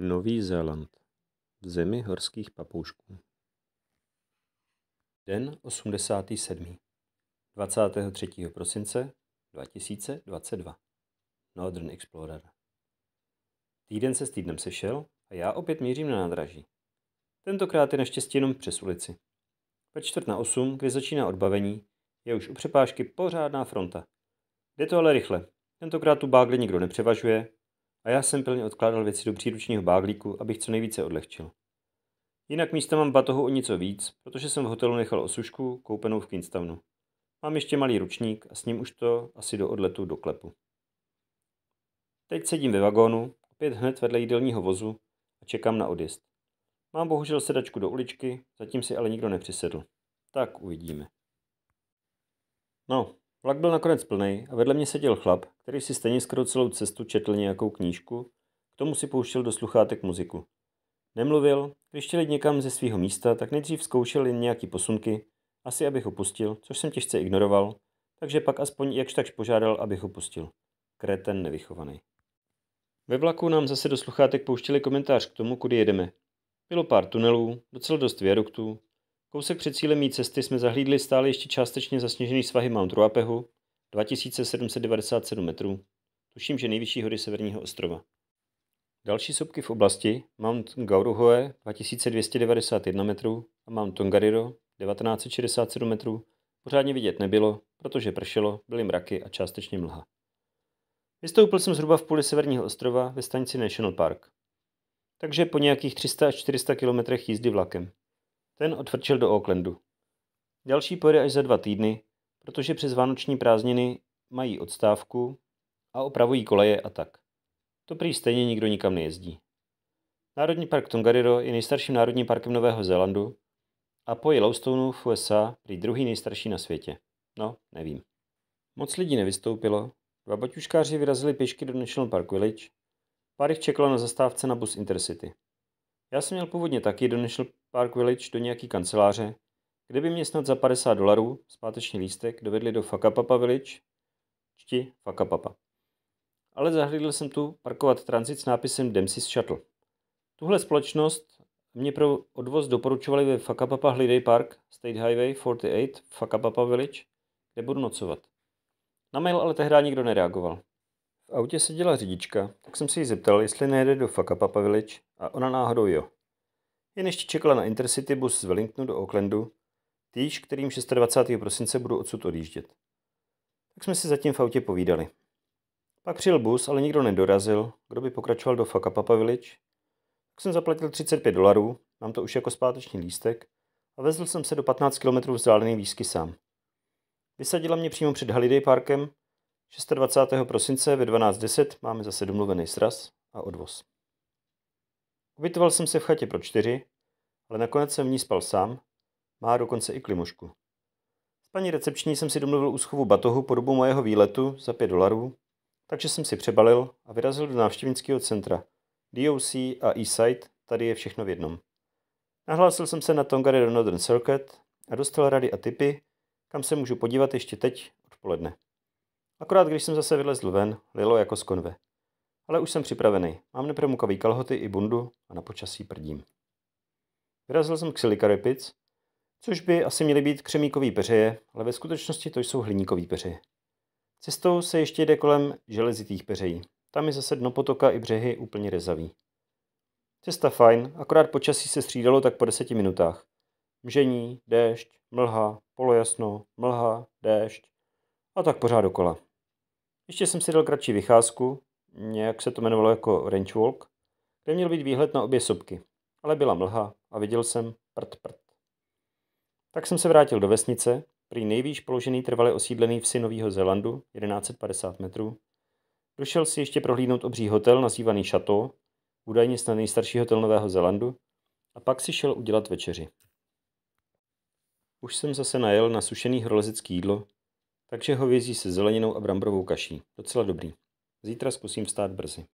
Nový Zéland v zemi horských papoušků. Den 87. 23. prosince 2022. Northern Explorer. Týden se s týdnem sešel a já opět mířím na nádraží. Tentokrát je naštěstí jenom přes ulici. Ve čtvrt na osm, kdy začíná odbavení, je už u přepážky pořádná fronta. Jde to ale rychle. Tentokrát tu bágle nikdo nepřevažuje a já jsem pilně odkládal věci do příručního báglíku, abych co nejvíce odlehčil. Jinak místo mám batohu o něco víc, protože jsem v hotelu nechal osušku, koupenou v Kingstownu. Mám ještě malý ručník a s ním už to asi do odletu do klepu. Teď sedím ve vagónu, opět hned vedle jídelního vozu a čekám na odjezd. Mám bohužel sedačku do uličky, zatím si ale nikdo nepřisedl. Tak uvidíme. No, Vlak byl nakonec plný a vedle mě seděl chlap, který si stejně skoro celou cestu četl nějakou knížku, k tomu si pouštěl do sluchátek muziku. Nemluvil, když chtěl jít někam ze svého místa, tak nejdřív zkoušel jen nějaký posunky, asi abych ho pustil, což jsem těžce ignoroval, takže pak aspoň jakž takž požádal, abych ho pustil. Kreten nevychovaný. Ve vlaku nám zase do sluchátek pouštěli komentář k tomu, kudy jedeme. Bylo pár tunelů, docela dost viaduktů, Kousek před cílem mý cesty jsme zahlídli stále ještě částečně zasněžený svahy Mount Ruapehu, 2797 metrů, tuším, že nejvyšší hory severního ostrova. Další sopky v oblasti Mount Gauruhoe 2291 metrů a Mount Tongariro 1967 metrů pořádně vidět nebylo, protože pršelo, byly mraky a částečně mlha. Vystoupil jsem zhruba v půli severního ostrova ve stanici National Park. Takže po nějakých 300 až 400 kilometrech jízdy vlakem. Ten odvrčil do Oaklandu. Další pojede až za dva týdny, protože přes vánoční prázdniny mají odstávku a opravují koleje a tak. To prý stejně nikdo nikam nejezdí. Národní park Tongariro je nejstarším národním parkem Nového Zélandu a po Yellowstoneu v USA prý druhý nejstarší na světě. No, nevím. Moc lidí nevystoupilo, dva baťuškáři vyrazili pěšky do National Park Village, pár jich čekalo na zastávce na bus Intercity. Já jsem měl původně taky do National Park Village do nějaký kanceláře, kde by mě snad za 50 dolarů zpáteční lístek dovedli do Fakapapa Village, čti Fakapapa. Ale zahlídl jsem tu parkovat transit s nápisem Dempsey's Shuttle. Tuhle společnost mě pro odvoz doporučovali ve Fakapapa Holiday Park, State Highway 48, Fakapapa Village, kde budu nocovat. Na mail ale tehdy nikdo nereagoval. V autě seděla řidička, tak jsem si ji zeptal, jestli nejede do Fakapa Village a ona náhodou jo. Jen ještě čekala na Intercity bus z Wellingtonu do Aucklandu, týž, kterým 26. prosince budu odsud odjíždět. Tak jsme si zatím v autě povídali. Pak přijel bus, ale nikdo nedorazil, kdo by pokračoval do Fakapapa Village. Tak jsem zaplatil 35 dolarů, mám to už jako zpáteční lístek, a vezl jsem se do 15 km vzdálený výsky sám. Vysadila mě přímo před Halliday Parkem, 26. prosince ve 12.10 máme zase domluvený sraz a odvoz. Ubytoval jsem se v chatě pro čtyři, ale nakonec jsem v ní spal sám, má dokonce i klimušku. S paní recepční jsem si domluvil úschovu batohu po dobu mojeho výletu za 5 dolarů, takže jsem si přebalil a vyrazil do návštěvnického centra. DOC a eSite, tady je všechno v jednom. Nahlásil jsem se na Tongare do Northern Circuit a dostal rady a tipy, kam se můžu podívat ještě teď odpoledne. Akorát když jsem zase vylezl ven, lilo jako z konve. Ale už jsem připravený. Mám nepromukavý kalhoty i bundu a na počasí prdím. Vyrazil jsem k Silica což by asi měly být křemíkový peřeje, ale ve skutečnosti to jsou hliníkový peřeje. Cestou se ještě jde kolem železitých peřejí. Tam je zase dno potoka i břehy úplně rezavý. Cesta fajn, akorát počasí se střídalo tak po deseti minutách. Mžení, déšť, mlha, polojasno, mlha, déšť a tak pořád dokola. Ještě jsem si dal kratší vycházku, nějak se to jmenovalo jako range walk, kde měl být výhled na obě sopky, ale byla mlha a viděl jsem prd prd. Tak jsem se vrátil do vesnice, prý nejvýš položený trvale osídlený v Nového Zélandu, 1150 metrů. Došel si ještě prohlídnout obří hotel nazývaný Chateau, údajně snad nejstarší hotel Nového Zélandu, a pak si šel udělat večeři. Už jsem zase najel na sušený horolezecký jídlo, takže hovězí se zeleninou a bramborovou kaší. Docela dobrý. Zítra zkusím vstát brzy.